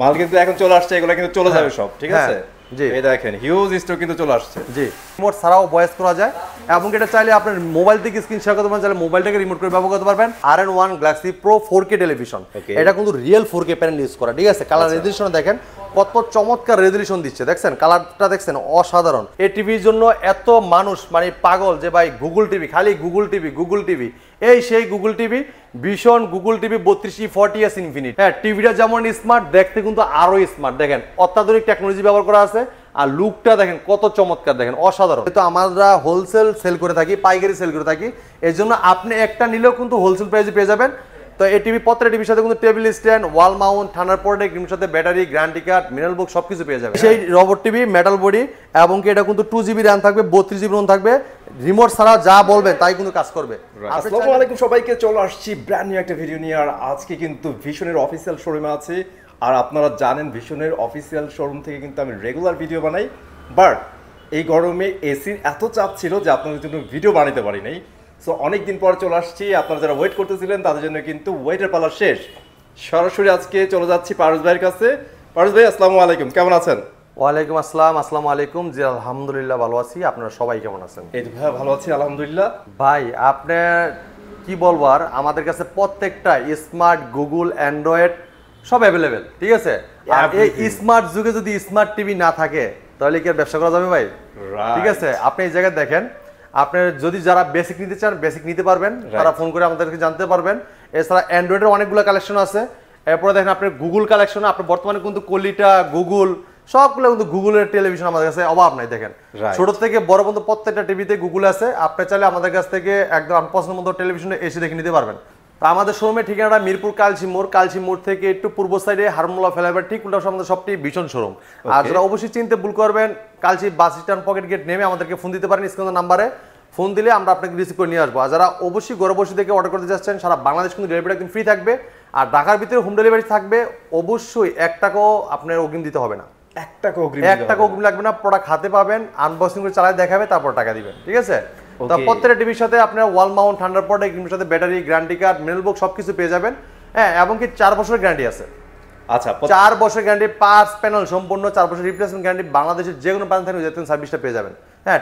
মাল কিন্তু এখন চলে আসছে এগুলো কিন্তু চলে যাবে হ্যাঁ, সব ঠিক হ্যাঁ, আছে দেখেন হিউজ কিন্তু চলে আসছে জি ছাড়াও করা যায় এটা চাইলে মোবাইল থেকে স্ক্রিন শেয়ার করতে পারেন মোবাইলটাকে রিমোট করে ব্যবহার করতে পারবেন আর N one pro four K television এটা কিন্তু রিয়েল ফোর কে ইউজ করা ঠিক আছে কালার আচ্ছা। দেখেন চমৎকার দিচ্ছে দেখছেন কালারটা দেখছেন অসাধারণ এই টিভির জন্য এত মানুষ মানে পাগল যে ভাই গুগল টিভি খালি গুগল টিভি গুগল টিভি এই সেই Google TV Vision Google TV বত্রিশ ই ফর্টি এস ইনফিনিট হ্যাঁ টিভিটা যেমন স্মার্ট দেখতে কিন্তু আরও স্মার্ট দেখেন অত্যাধুনিক টেকনোলজি ব্যবহার করা আছে আর লুকটা দেখেন কত চমৎকার দেখেন অসাধারণ তো আমরা হোলসেল সেল করে থাকি পাইকারি সেল করে থাকি এই জন্য আপনি একটা নিলেও কিন্তু হোলসেল প্রাইসে পেয়ে যাবেন তো এই টিভি পত্রে টিভির সাথে কিন্তু টেবিল স্ট্যান্ড ওয়াল মাউন্ট থানার পরে টিভির সাথে battery guarantee card manual book সব কিছু পেয়ে যাবে সেই রবট টিভি মেটাল বডি এবং কি এটা কিন্তু টু জিবি র্যাম থাকবে বত্রিশ জিবি রোম থাকবে রিমোট ছাড়া যা বলবেন তাই কিন্তু কাজ করবে আসসালামু আলাইকুম সবাইকে চলো আসছি ব্র্যান্ড নিউ একটা ভিডিও নিয়ে আর আজকে কিন্তু ভিশনের অফিসিয়াল শোরুমে আছে আর আপনারা জানেন ভিশনের অফিসিয়াল শোরুম থেকে কিন্তু আমি রেগুলার ভিডিও বানাই বাট এই গরমে এসির এত চাপ ছিল যে আপনাদের জন্য ভিডিও বানাতে পারি নাই সো অনেকদিন পর চলে আসছি আপনারা যারা ওয়েট করতেছিলেন তাদের জন্য কিন্তু ওয়েটের পালা শেষ সরাসরি আজকে চলে যাচ্ছি পারস ভাইয়ের কাছে পারস ভাই আসসালামু আলাইকুম কেমন আছেন ওয়ালাইকুম আসসালাম আসসালামু আলাইকুম জি আলহামদুলিল্লাহ ভালো আছি আপনারা সবাই কেমন আছেন এই তো ভাই ভালো আছি আলহামদুলিল্লাহ ভাই আপনার কি বলবো আর আমাদের কাছে প্রত্যেকটা স্মার্ট গুগল অ্যান্ড্রয়েড সব অ্যাভেলেবেল ঠিক আছে আর এই স্মার্ট যুগে যদি স্মার্ট টিভি না থাকে তাহলে কি আর ব্যবসা করা যাবে ভাই ঠিক আছে আপনি এই জায়গায় দেখেন আপনার যদি যারা বেসিক নিতে চান বেসিক নিতে পারবেন তারা ফোন করে আমাদেরকে জানতে পারবেন এছাড়া অ্যান্ড্রয়েডের অনেকগুলো কালেকশন আছে এরপরে দেখেন আপনি গুগল কালেকশন আপনার বর্তমানে কিন্তু কলিটা গুগল সবগুলো কিন্তু গুগলের টেলিভিশন আমাদের কাছে অভাব নাই দেখেন ছোট থেকে বড় পর্যন্ত প্রত্যেকটা টিভিতে গুগল আছে আপনি চাইলে আমাদের কাছ থেকে একদম পছন্দ মতো টেলিভিশনে এসে দেখে নিতে পারবেন তো আমাদের শোরুমের ঠিকানাটা মিরপুর কালচি মোড় কালচি মোড় থেকে একটু পূর্ব সাইডে হারমোলা ফেলাইবার ঠিক উল্টা আমাদের সবটি ভীষণ শোরুম আর যারা অবশ্যই চিনতে ভুল করবেন কালচি বাস স্ট্যান্ড পকেট গেট নেমে আমাদেরকে ফোন দিতে পারেন স্ক্রিন নাম্বারে ফোন দিলে আমরা আপনাকে রিসিভ করে নিয়ে আসবো আর যারা অবশ্যই ঘরে বসে থেকে অর্ডার করতে যাচ্ছেন সারা বাংলাদেশ কিন্তু ডেলিভারি একদম ফ্রি থাকবে আর ঢাকার ভিতরে হোম ডেলিভারি থাকবে অবশ্যই এক টাকাও আপনার অগ্রিম দিতে হবে না এক টাকা অগ্রিম এক টাকা অগ্রিম লাগবে না প্রোডাক্ট হাতে পাবেন আনবক্সিং করে চালায় দেখাবে তারপর টাকা দিবেন ঠিক আছে প্রত্যেকটা টিভির সাথে আপনার ওয়াল মাউন্ট হান্ড্রেড প্রোডাক্ট টিভির সাথে battery guarantee card manual book সবকিছু পেয়ে যাবেন হ্যাঁ এবং চার বছরের গ্যারান্টি আছে যে কোনো যেতেন সার্ভিসটা পেয়ে যাবেন হ্যাঁ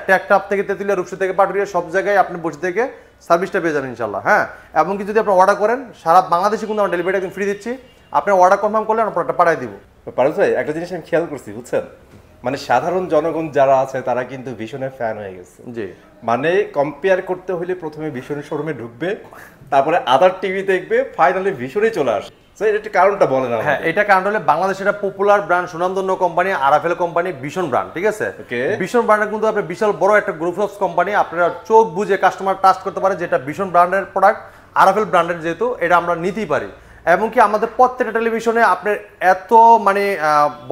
থেকে থেকে সব জায়গায় আপনি বসে সার্ভিসটা পেয়ে যাবেন ইনশাল্লাহ হ্যাঁ এবং কি যদি অর্ডার করেন সারা বাংলাদেশে ডেলিভারি ফ্রি দিচ্ছি আপনি অর্ডার কনফার্ম করলে আমরা পাঠিয়ে দিব একটা জিনিস আমি খেয়াল করছি বুঝছেন মানে সাধারণ জনগণ যারা আছে তারা কিন্তু ভীষণের ফ্যান হয়ে গেছে জি মানে কম্পেয়ার করতে হলে প্রথমে ভীষণ শোরুমে ঢুকবে তারপরে আদার টিভি দেখবে ফাইনালি ভীষণে চলে আসে এটা হ্যাঁ এটা popular brand company company Vision brand ঠিক আছে ভীষণ ব্র্যান্ডের কিন্তু বড় একটা গ্রুপ কোম্পানি আপনারা চোখ বুঝে কাস্টমার টাস্ট করতে পারেন যেটা ভীষণ ব্র্যান্ডের প্রোডাক্ট আরাফেল ব্র্যান্ডের যেহেতু এটা আমরা নিতেই পারি এবং কি আমাদের প্রত্যেকটা টেলিভিশনে আপনার এত মানে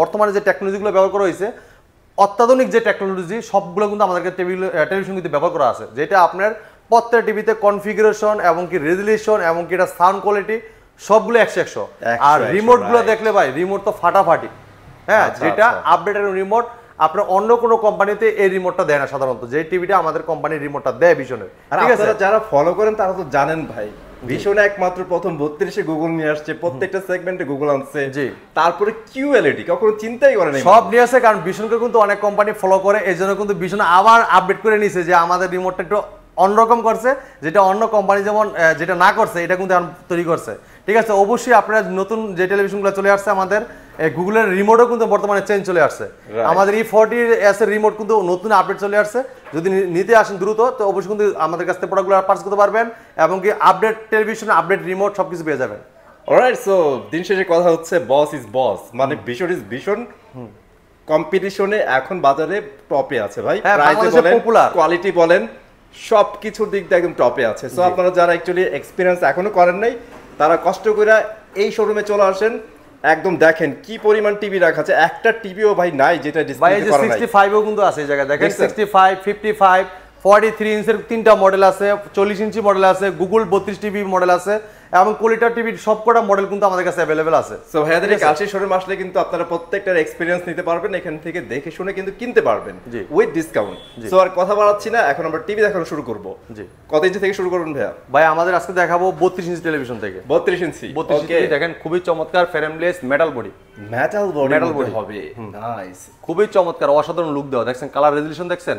বর্তমানে যে টেকনোলজিগুলো ব্যবহার করা হয়েছে অত্যাধুনিক যে টেকনোলজি সবগুলো কিন্তু আমাদেরকে টেলিভিশন কিন্তু ব্যবহার করা আছে যেটা আপনার প্রত্যেক টিভিতে কনফিগারেশন এবং কি রেজুলেশন এবং কি এটা সাউন্ড কোয়ালিটি সবগুলো একশো একশো আর রিমোটগুলো দেখলে ভাই রিমোট তো ফাটাফাটি হ্যাঁ আচ্ছা, যেটা আপডেটের আচ্ছা। রিমোট আপনার অন্য কোনো কোম্পানিতে এই রিমোটটা দেয় না সাধারণত যে টিভিটা আমাদের কোম্পানির রিমোটটা দেয় ভীষণের ঠিক আছে যারা ফলো করেন তারা তো জানেন ভাই ভীষণ একমাত্র প্রথম বত্রিশে গুগল নিয়ে আসছে প্রত্যেকটা সেগমেন্টে গুগল আনছে জি তারপরে কিউ কিউএলইডি e কখনো চিন্তাই করে সব নিয়ে আসে কারণ ভীষণকে কিন্তু অনেক কোম্পানি ফলো করে এই জন্য কিন্তু ভীষণ আবার আপডেট করে নিছে যে আমাদের রিমোটটা একটু অন্যরকম করছে যেটা অন্য কোম্পানি যেমন যেটা না করছে এটা কিন্তু তৈরি করছে ঠিক আছে অবশ্যই আপনারা নতুন যে টেলিভিশনগুলো চলে আসছে আমাদের গুগলের রিমোটও কিন্তু বর্তমানে চেঞ্জ চলে আসছে আমাদের ই ফোরটি এস এর রিমোট কিন্তু নতুন আপডেট চলে আসছে যদি নিতে আসেন দ্রুত তো অবশ্যই কিন্তু আমাদের কাছ থেকে প্রোডাক্টগুলো পার্চেস করতে পারবেন এবং কি আপডেট টেলিভিশন আপডেট রিমোট সব কিছু পেয়ে যাবেন অলরাইট সো দিন শেষে কথা হচ্ছে বস ইজ বস মানে ভীষণ ইজ ভীষণ কম্পিটিশনে এখন বাজারে টপে আছে ভাই প্রাইসে হ্যাঁ, বলেন কোয়ালিটি বলেন সব কিছুর দিক দিয়ে একদম টপে আছে সো আপনারা যারা অ্যাকচুয়ালি এক্সপিরিয়েন্স এখনো করেন নাই তারা কষ্ট করে এই শোরুমে চলে আসেন একদম দেখেন কি পরিমাণ টিভি রাখা আছে একটা টিভিও ভাই নাই যেটা ডিসপ্লে করা নাই 65 ও কিন্তু আছে এই জায়গা দেখেন 65 55 43 ইঞ্চের তিনটা মডেল আছে 40 ইঞ্চি মডেল আছে গুগল 32 টিভি মডেল আছে এবং কোয়ালিটা টিভির সবকটা মডেল কিন্তু আমাদের কাছে অ্যাভেলেবেল আছে সো ভাইয়াদের এই কাশি শোরুম আসলে কিন্তু আপনারা প্রত্যেকটার এক্সপিরিয়েন্স নিতে পারবেন এখান থেকে দেখে শুনে কিন্তু কিনতে পারবেন উইথ ডিসকাউন্ট সো আর কথা বাড়াচ্ছি না এখন আমরা টিভি দেখানো শুরু করব জি কত ইঞ্চি থেকে শুরু করবেন ভাইয়া ভাই আমাদের আজকে দেখাবো 32 ইঞ্চি টেলিভিশন থেকে 32 ইঞ্চি 32 ইঞ্চি দেখেন খুবই চমৎকার frameless metal body metal body metal body হবে নাইস খুবই চমৎকার অসাধারণ লুক দেওয়া দেখছেন কালার রেজলিউশন দেখছেন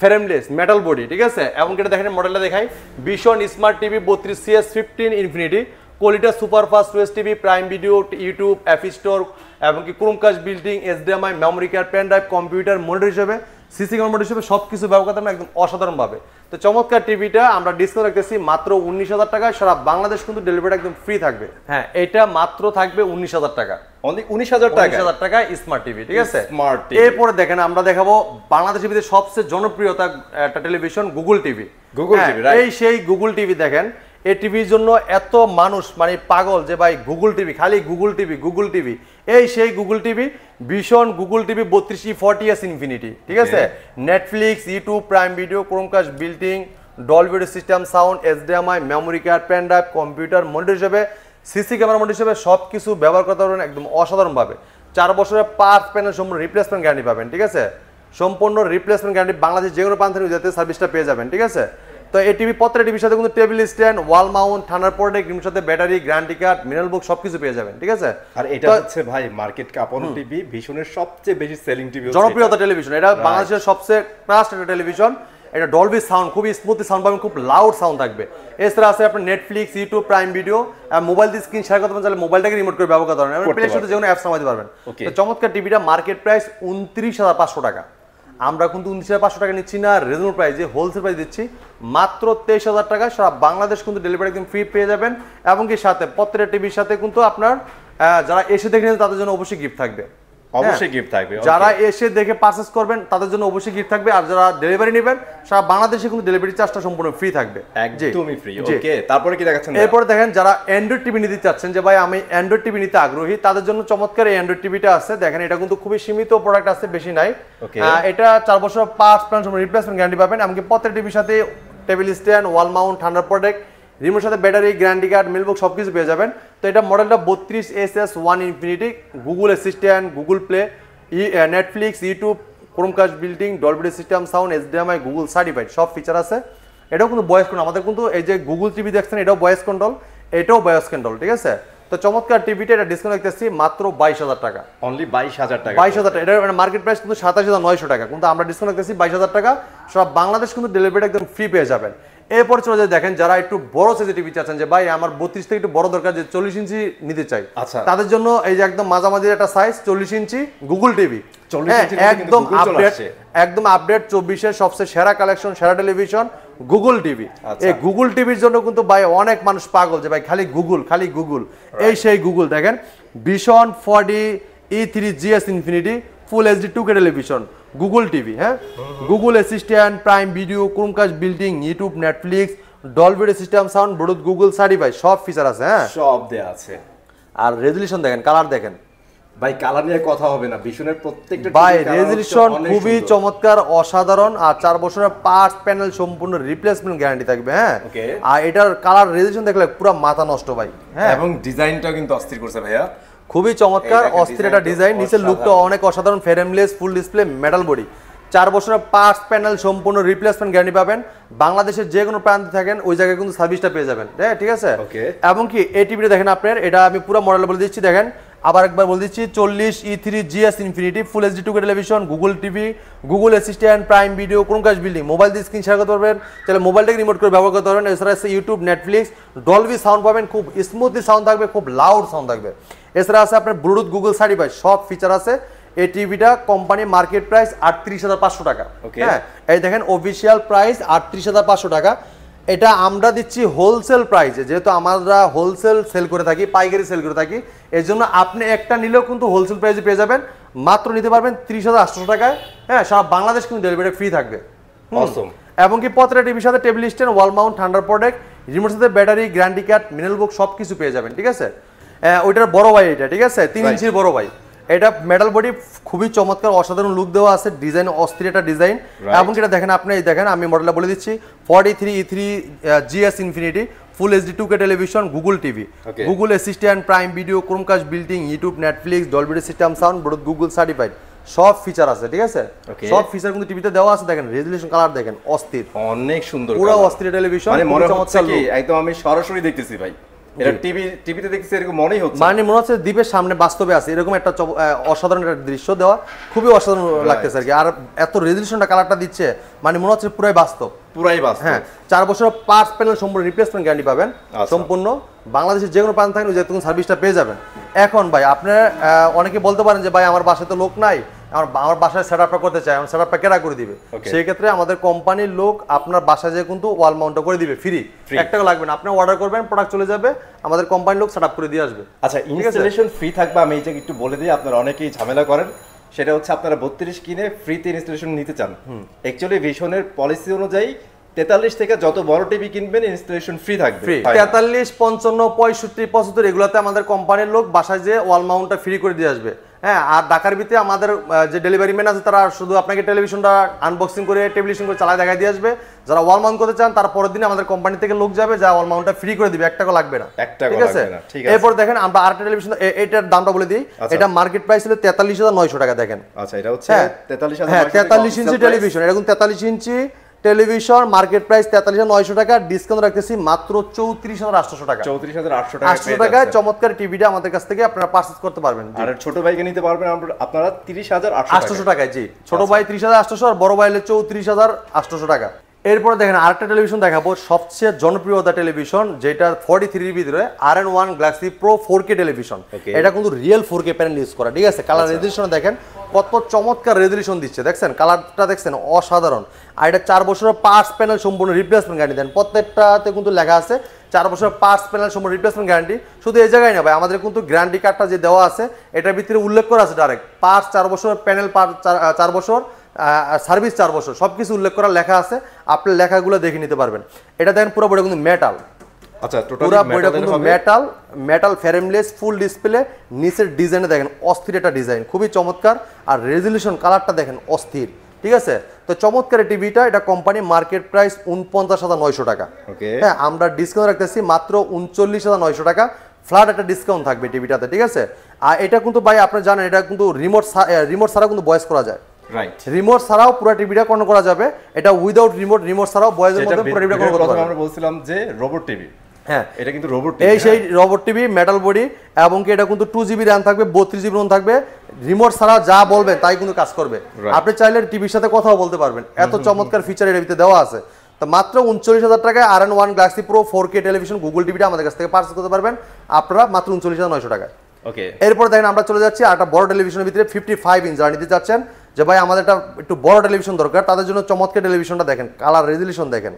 ফেরেমলেস মেটাল বডি ঠিক আছে এবং এটা দেখেন মডেলটা দেখাই ভীষণ স্মার্ট টিভি বত্রিশ CS fifteen infinity quality superfast ওয়েস TV prime video YouTube app store এমনকি Chromecast built in HDMI memory card pen drive computer monitor হিসেবে সিসি কম্পিউটার হিসেবে সব কিছু ব্যবহার করতে একদম অসাধারণভাবে তো চমৎকার টিভিটা আমরা ডিসকাউন্ট রাখতেছি মাত্র উনিশ হাজার টাকায় সারা বাংলাদেশ কিন্তু ডেলিভারি একদম ফ্রি থাকবে হ্যাঁ এটা মাত্র থাকবে উনিশ হাজার টাকা সবচেয়ে জনপ্রিয়তা একটা television Google TV Google TV এই সেই গুগল টিভি দেখেন এই টিভির জন্য এত মানুষ মানে পাগল যে ভাই গুগল টিভি খালি গুগল টিভি গুগল টিভি এই সেই Google TV Vision Google TV বত্রিশ ফর্টি এস ইনফিনিটি ঠিক আছে Netflix YouTube prime video Chromecast built in Dolby video system sound S I memory card pen drive computer monitor হিসেবে CC camera monitor হিসেবে সব কিছু ব্যবহার করতে পারবেন একদম অসাধারণভাবে চার বছরের পাঁচ প্যানেল সম্পূর্ণ রিপ্লেসমেন্ট গ্যারান্টি পাবেন ঠিক আছে সম্পূর্ণ রিপ্লেসমেন্ট গ্যারান্টি বাংলাদেশ যে কোনো প্রান্ত থেকে সার্ভিসটা পেয়ে যাবেন ঠিক আছে তো এই টিভি পত্রের টিভির সাথে কিন্তু টেবিল স্ট্যান্ড ওয়াল মাউন্ট থানার পরে টিভির সাথে battery guarantee card manual book সবকিছু পেয়ে যাবেন ঠিক আছে আর এটা হচ্ছে ভাই মার্কেট কাপানো টিভি ভীষণের সবচেয়ে বেশি সেলিং টিভি জনপ্রিয়তা টেলিভিশন এটা বাংলাদেশের সবচেয়ে একটা টেলিভিশন এটা ডলবি সাউন্ড খুবই স্মুথলি সাউন্ড পাবেন খুব লাউড সাউন্ড থাকবে এছাড়া আছে আপনার Netflix YouTube prime video mobile দিয়ে স্ক্রিন শেয়ার করতে চাইলে মোবাইলটাকে রিমোট করে ব্যবহার করতে পারবেন প্লে স্টোরে যে কোনো অ্যাপস নামাতে পারবেন চমৎকার টিভিটা মার্কেট প্রাইস উনত্রিশ হাজার পাঁচশো টাকা আমরা কিন্তু উনত্রিশ হাজার পাঁচশো টাকা নিচ্ছি না রেজনেবল প্রাইস যে হোলসেল প্রাইস দিচ্ছি মাত্র তেইশ হাজার টাকা সারা বাংলাদেশ কিন্তু ডেলিভারি একদম ফ্রি পেয়ে যাবেন এবং কি সাথে পত্রিকা টিভির সাথে কিন্তু আপনার যারা এসে দেখে নেন তাদের জন্য অবশ্যই গিফট থাকবে হ্যাঁ? অবশ্যই গিফট থাকবে যারা এসে দেখে পারচেস করবেন তাদের জন্য অবশ্যই গিফট থাকবে আর যারা ডেলিভারি নেবেন সারা বাংলাদেশে কিন্তু ডেলিভারি চার্জটা সম্পূর্ণ ফ্রি থাকবে একদমই ফ্রি ওকে তারপরে কি দেখাচ্ছেন এরপরে দেখেন যারা অ্যান্ড্রয়েড টিভি নিতে চাচ্ছেন যে ভাই আমি অ্যান্ড্রয়েড টিভি নিতে আগ্রহী তাদের জন্য চমৎকার এই অ্যান্ড্রয়েড টিভিটা আছে দেখেন এটা কিন্তু খুবই সীমিত প্রোডাক্ট আছে বেশি নাই এটা চার বছর পাঁচ প্ল্যান রিপ্লেসমেন্ট গ্যারান্টি পাবেন এমনকি পত্রে টিভির সাথে টেবিল স্ট্যান্ড ওয়াল মাউন্ট ঠান্ডার প্রোটেক্ট রিমোর সাথে ব্যাটারি গ্র্যান্ডি কার্ড মিলবুক সব কিছু পেয়ে যাবেন তো এটা মডেলটা বত্রিশ S S one infinity Google Assistant Google Play ই Netflix YouTube Chromecast built in Dolby D system sound HDMI Google certified সব ফিচার আছে এটাও কিন্তু বয়স কন্ট্রোল আমাদের কিন্তু এই যে গুগল টিভি দেখছেন এটাও বয়স কন্ট্রোল এটাও বয়স কন্ট্রোল ঠিক আছে তো চমৎকার টিভিটা এটা ডিসকাউন্ট দেখতেছি মাত্র বাইশ হাজার টাকা অনলি বাইশ হাজার টাকা বাইশ হাজার টাকা এটা মার্কেট প্রাইস কিন্তু সাতাশ হাজার নয়শো টাকা কিন্তু আমরা ডিসকাউন্ট দেখতেছি বাইশ হাজার টাকা সব বাংলাদেশ কিন্তু ডেলিভারিটা একদম ফ্রি পেয়ে যাবেন এরপর চলে যায় দেখেন যারা একটু বড় সাইজের টিভি চাচ্ছেন যে ভাই আমার বত্রিশ থেকে একটু বড় দরকার যে চল্লিশ ইঞ্চি নিতে চাই আচ্ছা তাদের জন্য এই যে একদম মাঝামাঝি একটা সাইজ চল্লিশ ইঞ্চি গুগল টিভি হ্যাঁ, একদম আপডেট একদম আপডেট চব্বিশের সবচেয়ে সেরা কালেকশন সেরা টেলিভিশন গুগল টিভি এই গুগল টিভির জন্য কিন্তু ভাই অনেক মানুষ পাগল যে ভাই খালি গুগল খালি গুগল এই সেই গুগল দেখেন E three GS infinity full HD two K television Google TV হ্যাঁ Google Assistant prime video Chromecast built in YouTube Netflix Dolby D system sound Bluetooth Google ভাই সব ফিচার আছে হ্যাঁ সব দেয়া আছে আর রেজুলেশন দেখেন কালার দেখেন ভাই কালার নিয়ে কথা হবে না ভীষণের প্রত্যেকটা ভাই রেজলিউশন খুবই চমৎকার অসাধারণ আর চার বছরের পার্ট প্যানেল সম্পূর্ণ রিপ্লেসমেন্ট গ্যারান্টি থাকবে হ্যাঁ আর এটার কালার রেজলিউশন দেখলে পুরো মাথা নষ্ট ভাই হ্যাঁ এবং ডিজাইনটাও কিন্তু অস্থির করছে ভাইয়া খুবই চমৎকার অস্থির একটা ডিজাইন নিচে লুকটা অনেক অসাধারণ frameless full display metal body চার বছরের পার্টস প্যানেল সম্পূর্ণ রিপ্লেসমেন্ট গ্যারান্টি পাবেন বাংলাদেশের যে কোনো প্রান্তে থাকেন ওই জায়গায় কিন্তু সার্ভিসটা পেয়ে যাবেন হ্যাঁ ঠিক আছে এমনকি এই টিভিটা দেখেন আপনার এটা আমি পুরো মডেল বলে দিচ্ছি দেখেন আবার একবার বলে দিচ্ছি চল্লিশ E three GS infinity full HD two K television Google TV Google Assistant prime video cast built in mobile দিয়ে স্ক্রিন শেয়ার করতে পারবেন তাহলে মোবাইলটাকে রিমোট করে ব্যবহার করতে পারবেন এছাড়া আছে ইউটিউব নেটফ্লিক্স ডলবি সাউন্ড পাবেন খুব স্মুথলি সাউন্ড থাকবে খুব লাউড সাউন্ড থাকবে এছাড়া আছে আপনার ব্লুটুথ গুগল সার্টিফাই সব ফিচার আছে এই টিভিটা কোম্পানি মার্কেট প্রাইস আটত্রিশ হাজার পাঁচশো টাকা হ্যাঁ এই দেখেন অফিসিয়াল প্রাইস আটত্রিশ হাজার পাঁচশো টাকা এটা আমরা দিচ্ছি হোলসেল প্রাইসে যেহেতু আমরা হোলসেল সেল করে থাকি পাইকারি সেল করে থাকি এর জন্য আপনি একটা নিলেও কিন্তু হোলসেল প্রাইসে পেয়ে যাবেন মাত্র নিতে পারবেন ত্রিশ হাজার আটশো টাকায় হ্যাঁ সব বাংলাদেশ কিন্তু ডেলিভারি ফ্রি থাকবে এবং কি পত্রে টিভির সাথে টেবিল স্ট্যান্ড ওয়াল মাউন্ট ঠান্ডার প্রোডাক্ট রিমোট সাথে battery guarantee card manual book সব কিছু পেয়ে যাবেন ঠিক আছে ওইটার বড় ভাই এটা ঠিক আছে তিন ইঞ্চির বড় ভাই এটা মেটাল বডি খুবই চমৎকার অসাধারণ লুক দেওয়া আছে ডিজাইন অস্থির একটা ডিজাইন এবং এটা দেখেন আপনি এই দেখেন আমি মডেলটা বলে দিচ্ছি forty three E three GS infinity full HD two K television Google TV Google Assistant prime video Chromecast built in YouTube Netflix Dolby D system sound Bluetooth Google certified সব ফিচার আছে ঠিক আছে সব ফিচার কিন্তু টিভিতে দেওয়া আছে দেখেন রেজুলেশন কালার দেখেন অস্থির অনেক সুন্দর পুরো অস্থির টেলিভিশন মানে মনে হচ্ছে একদম আমি সরাসরি দেখতেছি ভাই এটা টিভি টিভিতে দেখছি এরকম মনেই হচ্ছে মানে মনে হচ্ছে দ্বীপের সামনে বাস্তবে আছে এরকম একটা অসাধারণ একটা দৃশ্য দেওয়া খুবই অসাধারণ লাগতেছে আর কি আর এত রেজলিউশনটা কালারটা দিচ্ছে মানে মনে হচ্ছে পুরাই বাস্তব পুরাই বাস্তব হ্যাঁ চার বছর পাঁচ প্যানেল সম্পূর্ণ রিপ্লেসমেন্ট গ্যারান্টি পাবেন আচ্ছা। সম্পূর্ণ বাংলাদেশের যে কোনো প্রান্ত থাকেন যে তখন সার্ভিসটা পেয়ে যাবেন এখন ভাই আপনার অনেকে বলতে পারেন যে ভাই আমার বাসায় তো লোক নাই আমার আমার বাসায় সেট আপটা করতে চাই আমার সেট আপটা কেটা করে দিবে সেই ক্ষেত্রে আমাদের কোম্পানির লোক আপনার বাসায় যে কিন্তু ওয়াল মাউন্টটা করে দিবে ফ্রি এক টাকা লাগবে না আপনি অর্ডার করবেন প্রোডাক্ট চলে যাবে আমাদের কোম্পানির লোক সেট আপ করে দিয়ে আসবে আচ্ছা ইনস্টলেশন ফ্রি থাকবে আমি এটা একটু বলে দিই আপনারা অনেকেই ঝামেলা করেন সেটা হচ্ছে আপনারা বত্রিশ কিনে ফ্রিতে ইনস্টলেশন নিতে চান অ্যাকচুয়ালি ভিশনের পলিসি অনুযায়ী তেতাল্লিশ থেকে যত বড় টিভি কিনবেন ইনস্টলেশন ফ্রি থাকবে তেতাল্লিশ পঞ্চান্ন পঁয়ষট্টি পঁচাত্তর এগুলোতে আমাদের কোম্পানির লোক বাসায় যে ওয়াল মাউন্টটা ফ্রি করে দিয়ে আসবে হ্যাঁ আর ডাকার ভিতরে আমাদের যে ডেলিভারি ম্যান আছে তারা শুধু আপনাকে টেলিভিশনটা আনবক্সিং করে টেলিভিশন করে চালায় দেখায় দিয়ে আসবে যারা ওয়াল মাউন্ট করতে চান তার পরের দিন আমাদের কোম্পানি থেকে লোক যাবে যা ওয়াল মাউন্টটা ফ্রি করে দিবে একটা লাগবে না ঠিক আছে এরপর দেখেন আমরা আর টেলিভিশন এটার দামটা বলে দিই আচ্ছা। এটা মার্কেট প্রাইস ছিল তেতাল্লিশ হাজার নয়শো টাকা দেখেন আচ্ছা এটা হচ্ছে তেতাল্লিশ হ্যাঁ তেতাল্লিশ ইঞ্চি টেলিভিশন এরকম তেতাল্লিশ ইঞ্চি টেলিভিশন মার্কেট প্রাইস তেতাল্লিশ হাজার নয়শো টাকা ডিসকাউন্ট রাখতেছি মাত্র চৌত্রিশ হাজার আটশো টাকা চৌত্রিশ হাজার আটশো টাকা আটশো টাকায় চমৎকার টিভিটা আমাদের কাছ থেকে আপনারা পার্চেস করতে পারবেন আর ছোট ভাইকে নিতে পারবেন আপনারা তিরিশ হাজার আটশো টাকায় জি ছোট ভাই তিরিশ হাজার আটশো আর বড় ভাই হলে চৌত্রিশ হাজার আটশো টাকা এরপর দেখেন আরেকটা টেলিভিশন দেখাবো সবচেয়ে জনপ্রিয়তা টেলিভিশন যেটা ফর্টি থ্রির ভিতরে আর N one galaxy pro four K television এটা কিন্তু real four K panel use করা ঠিক আছে কালার আচ্ছা। রেজুলেশন দেখেন কত চমৎকার রেজুলেশন দিচ্ছে দেখছেন কালারটা দেখছেন অসাধারণ আর এটা চার বছরের পাঁচ প্যানেল সম্পূর্ণ রিপ্লেসমেন্ট গ্যারান্টি দেন প্রত্যেকটাতে কিন্তু লেখা আছে চার বছরের পাঁচ প্যানেল সম্পূর্ণ রিপ্লেসমেন্ট গ্যারান্টি শুধু এই জায়গায় না ভাই আমাদের কিন্তু গ্যারান্টি কার্ডটা যে দেওয়া আছে এটার ভিতরে উল্লেখ করা আছে ডাইরেক্ট পাঁচ চার বছর প্যানেল চার বছর সার্ভিস চার বছর সব কিছু উল্লেখ করা লেখা আছে আপনার লেখাগুলো দেখে নিতে পারবেন এটা দেখেন পুরো বইটা কিন্তু মেটাল আচ্ছা, কিন্তু মেটাল মেটাল ফুল ডিসপ্লে নিচের দেখেন অস্থির একটা ডিজাইন খুবই চমৎকার আর কালারটা দেখেন অস্থির ঠিক আছে তো টিভিটা এটা মার্কেট প্রাইস উনপঞ্চাশ হাজার নয়শো টাকা হ্যাঁ, আমরা ডিসকাউন্ট রাখতেছি মাত্র উনচল্লিশ হাজার নয়শো টাকা ফ্ল্যাট একটা ডিসকাউন্ট থাকবে টিভিটাতে ঠিক আছে আর এটা কিন্তু ভাই আপনার জানেন এটা কিন্তু রিমোট রিমোট ছাড়া কিন্তু বয়স করা যায় রাইট রিমোট ছাড়াও পুরো টিভিটা করা যাবে এটা উইদাউট রিমোট রিমোট ছাড়াও বয়েজের মধ্যে পুরো টিভিটা করা যাবে আমরা বলছিলাম যে রোবট টিভি হ্যাঁ এটা কিন্তু রোবট এই সেই রোবট টিভি মেটাল বডি এবং কি এটা কিন্তু জিবি র্যাম থাকবে জিবি থাকবে রিমোট ছাড়া যা বলবেন তাই কিন্তু কাজ করবে আপনি চাইলে টিভির সাথে কথাও বলতে পারবেন এত চমৎকার ফিচার এর ভিতরে দেওয়া আছে তো মাত্র উনচল্লিশ হাজার টাকায় আর N one galaxy pro four K television Google টিভিটা আমাদের কাছ থেকে পার্চেস করতে পারবেন আপনারা মাত্র উনচল্লিশ হাজার নয়শো টাকায় ওকে এরপর দেখেন আমরা চলে যাচ্ছি একটা বড় টেলিভিশনের ভিতরে ফিফটি ফাইভ ইঞ্চ যারা নিতে চাচ্ছেন যে ভাই আমাদের একটা একটু বড় টেলিভিশন দরকার তাদের জন্য চমৎকার টেলিভিশনটা দেখেন কালার রেজলিউশন দেখেন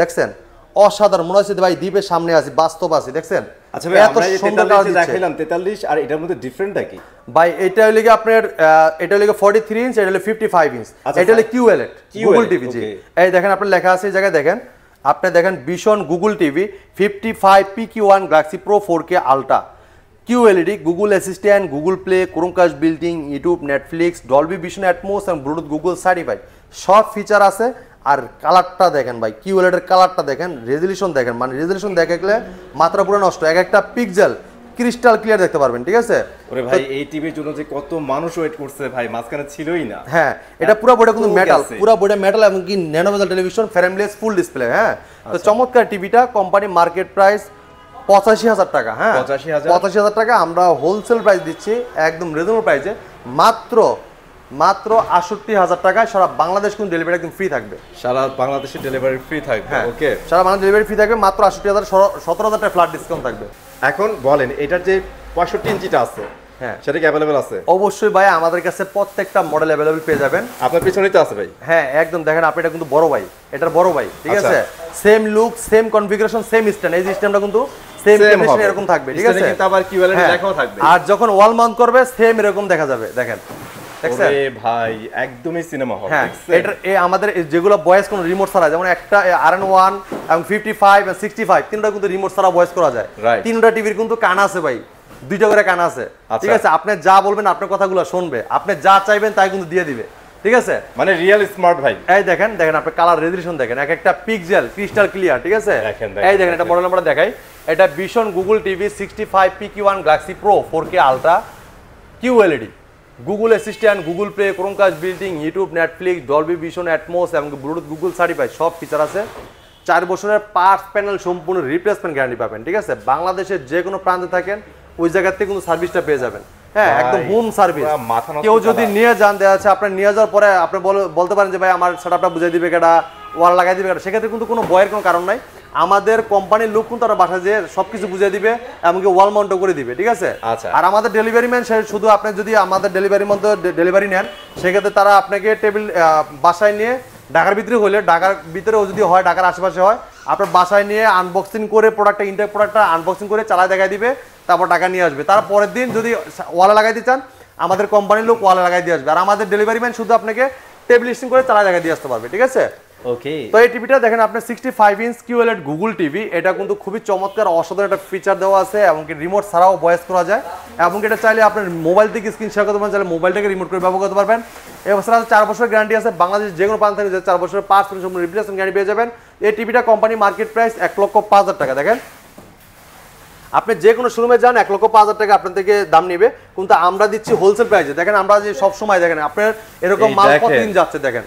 দেখছেন অসাধারণ মনে হচ্ছে ভাই দ্বীপের সামনে আছি বাস্তব আছি দেখছেন আচ্ছা ভাই দেখাইলাম 43 আর এটার মধ্যে ডিফারেন্টটা কি ভাই এটা হলো কি আপনার এটা হলো 43 ইঞ্চ এটা হলো 55 ইঞ্চ আচ্ছা, এটা হলো কিউএলএড গুগল টিভি জি এই দেখেন আপনার লেখা আছে এই জায়গায় দেখেন আপনি দেখেন ভীষণ গুগল টিভি 55 পিকি1 galaxy pro K ultra QLED, Google Assistant, Google Play, Chromecast built-in, YouTube, Netflix, Dolby Vision Atmos and Bluetooth Google Certified সব ফিচার আছে আর কালারটা দেখেন ভাই কিউএলএড e এর কালারটা দেখেন রেজলিউশন দেখেন মানে রেজলিউশন দেখে গেলে মাত্রা পুরো নষ্ট এক একটা পিক্সেল ক্রিস্টাল ক্লিয়ার দেখতে পারবেন ঠিক আছে ওরে ভাই এই টিভির জন্য যে কত মানুষ ওয়েট করছে ভাই মাঝখানে ছিলই না হ্যাঁ এটা পুরো বড় কিন্তু মেটাল পুরো বড় মেটাল এবং কি metal television frameless full display হ্যাঁ তো আচ্ছা। চমৎকার টিভিটা কোম্পানি মার্কেট প্রাইস পঁচাশি হাজার টাকা হ্যাঁ পঁচাশি হাজার পঁচাশি হাজার টাকা আমরা হোলসেল প্রাইস দিচ্ছি একদম রিজনেবল প্রাইসে মাত্র মাত্র আটষট্টি হাজার টাকা সারা বাংলাদেশ কিন্তু ডেলিভারি একদম ফ্রি থাকবে সারা বাংলাদেশে ডেলিভারি ফ্রি থাকবে ওকে হ্যাঁ, সারা বাংলাদেশ ডেলিভারি ফ্রি থাকবে মাত্র আটষট্টি হাজার সতেরো হাজার টাকা ফ্ল্যাট ডিসকাউন্ট থাকবে এখন বলেন এটার যে পঁয়ষট্টি ইঞ্চিটা আছে হ্যাঁ সেটা কি অ্যাভেলেবেল আছে অবশ্যই ভাই আমাদের কাছে প্রত্যেকটা মডেল অ্যাভেলেবেল পেয়ে যাবেন আপনার পিছনেই তো আছে ভাই হ্যাঁ একদম দেখেন আপনি এটা কিন্তু বড় ভাই এটার বড় ভাই ঠিক আচ্ছা। আছে same look same configuration same stand এই স্ট্যান্ডটা কিন্তু কিন্তু হ্যাঁ। আর যখন ওয়াল মাউন্ট করবে সেম এরকম দেখা যাবে দেখেন হ্যাঁ, কান আছে ভাই দুইটা করে কান আছে আচ্ছা। ঠিক আছে আপনি যা বলবেন আপনার কথাগুলো শুনবে আপনি যা চাইবেন তাই কিন্তু দিয়ে দিবে ঠিক আছে মানে রিয়েল স্মার্ট ভাই এই দেখেন দেখেন আপনি কালার রেজুলেশন দেখেন এক একটা পিক্সেল ক্রিস্টাল ক্লিয়ার ঠিক আছে এই দেখেন এটা মডেল আমরা দেখাই এটা Vision Google TV sixty five P Q one galaxy pro four K ultra Q LED Google Assistant Google Play cast built in YouTube Netflix Dolby Vision Atmos এবং ব্লুটুথ গুগল সার্টিফাই সব ফিচার আছে চার বছরের parts panel সম্পূর্ণ replacement guarantee পাবেন ঠিক আছে বাংলাদেশের যে কোনো প্রান্তে থাকেন ওই জায়গার থেকে কিন্তু সার্ভিসটা পেয়ে যাবেন হ্যাঁ একদম হোম সার্ভিস কেউ যদি নিয়ে যান দেওয়া আছে আপনার নিয়ে যাওয়ার পরে আপনি বলতে পারেন যে ভাই আমার আপনার বুঝিয়ে দিবে কেটা ওয়াল লাগাই দিবে কেটা সেক্ষেত্রে কিন্তু কোনো বয়ের কোনো কারণ নাই আমাদের কোম্পানির লোক কিন্তু তারা বাসা যেয়ে সবকিছু বুঝিয়ে দিবে এমনকি ওয়াল মাউন্টও করে দিবে ঠিক আছে আচ্ছা আর আমাদের ডেলিভারি ম্যান সে শুধু আপনি যদি আমাদের ডেলিভারি মতো ডেলিভারি নেন সেক্ষেত্রে তারা আপনাকে টেবিল বাসায় নিয়ে ঢাকার ভিতরে হলে ঢাকার ভিতরেও যদি হয় ঢাকার আশেপাশে হয় আপনার বাসায় নিয়ে আনবক্সিং করে প্রোডাক্টটা ইন্টার প্রোডাক্টটা আনবক্সিং করে চালায় দেখায় দিবে তারপর টাকা নিয়ে আসবে তার পরের দিন যদি ওয়ালা লাগাইতে চান আমাদের কোম্পানির লোক ওয়ালা লাগাই দিয়ে আসবে আর আমাদের ডেলিভারি ম্যান শুধু আপনাকে টেবিল লিস্টিং করে চালায় দেখায় দিয়ে আসতে পারবে ঠিক আছে তো এই টিভিটা দেখেন আপনার sixty five inch QLED Google TV এটা কিন্তু খুবই চমৎকার অসাধারণ একটা ফিচার দেওয়া আছে রিমোট ছাড়াও করা যায় এবং এটা চাইলে আপনার মোবাইল থেকে স্ক্রিন শেয়ার করতে পারেন চাইলে মোবাইলটাকে রিমোট করে ব্যবহার করতে পারবেন এবছর চার বছরের গ্যারান্টি আছে বাংলাদেশ যে কোনো প্রান্ত থেকে চার বছরের পাঁচ রিপ্লেসমেন্ট গ্যারান্টি পেয়ে যাবেন এই টিভিটা কোম্পানি মার্কেট প্রাইস এক লক্ষ পাঁচ হাজার টাকা দেখেন আপনি যে কোনো শোরুমে যান এক লক্ষ পাঁচ হাজার টাকা আপনার থেকে দাম নেবে কিন্তু আমরা দিচ্ছি হোলসেল প্রাইসে দেখেন আমরা যে সবসময় দেখেন আপনার এরকম মাল দিন যাচ্ছে দেখেন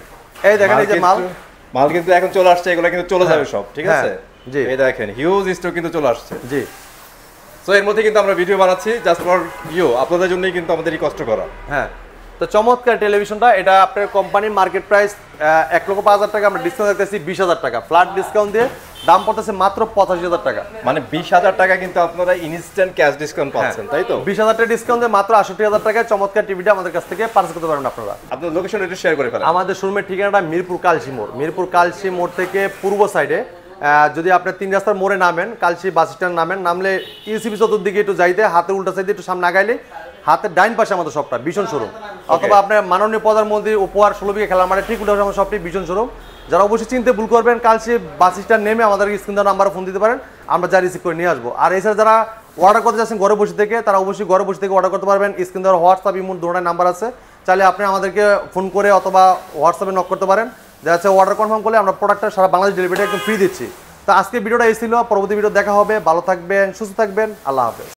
এই দেখেন এই যে মাল মাল কিন্তু এখন চলে আসছে এগুলো কিন্তু চলে যাবে হ্যাঁ, সব ঠিক হ্যাঁ, আছে জি এই দেখেন হিউজ স্টক কিন্তু চলে আসছে জি সো এর মধ্যে কিন্তু আমরা ভিডিও বানাচ্ছি জাস্ট ফর ইউ আপনাদের জন্যই কিন্তু আমাদের এই কষ্ট করা হ্যাঁ তো চমৎকার টেলিভিশনটা এটা আপনার কোম্পানির মার্কেট প্রাইস এক লক্ষ পাঁচ হাজার টাকা আমরা ডিসকাউন্ট দেখতেছি বিশ হাজার টাকা ফ্ল্যাট ডিসকাউন্ট দিয়ে দাম পড়তেছে মাত্র পঁচাশি হাজার টাকা মানে বিশ হাজার টাকা কিন্তু আপনারা ইনস্ট্যান্ট ক্যাশ ডিসকাউন্ট পাচ্ছেন তাই তো বিশ হাজার টাকা ডিসকাউন্ট দিয়ে মাত্র আষট্টি হাজার টাকায় চমৎকার টিভিটা আমাদের কাছ থেকে পার্সেল করতে পারেন আপনারা আপনার লোকেশন একটু শেয়ার করে ফেলেন আমাদের শোরুমের ঠিকানাটা মিরপুর কালসি মোড় মিরপুর কালসি মোড় থেকে পূর্ব সাইডে যদি আপনার তিন রাস্তার মোড়ে নামেন কালসি বাস স্ট্যান্ড নামেন নামলে ইউসিপি চতুর্দিকে একটু যাইতে হাতে উল্টা সাইডে একটু সামনে আগাইলে হাতের ডাইন পাশে আমাদের সবটা ভীষণ শোরুম অথবা আপনার মাননীয় প্রধানমন্ত্রী উপহার ষোলো বিঘে খেলা মাঠে ঠিক উঠে আমাদের সবটি ভীষণ শোরুম যারা অবশ্যই চিনতে ভুল করবেন কাল সে বাস স্ট্যান্ড নেমে আমাদের স্ক্রিন দেওয়ার নাম্বারে ফোন দিতে পারেন আমরা যা রিসিভ করে নিয়ে আসবো আর এছাড়া যারা অর্ডার করতে যাচ্ছেন ঘরে বসে থেকে তারা অবশ্যই ঘরে বসে থেকে অর্ডার করতে পারবেন স্ক্রিন দেওয়ার হোয়াটসঅ্যাপ ইমন ধরনের নাম্বার আছে চাইলে আপনি আমাদেরকে ফোন করে অথবা হোয়াটসঅ্যাপে নক করতে পারেন যা আছে অর্ডার কনফার্ম করলে আমরা প্রোডাক্টটা সারা বাংলাদেশ ডেলিভারিটা একদম ফ্রি দিচ্ছি তো আজকে ভিডিওটা এসেছিল পরবর্তী ভিডিও দেখা হবে ভালো থাকবেন সুস্থ থাকবেন আল্লাহ হাফেজ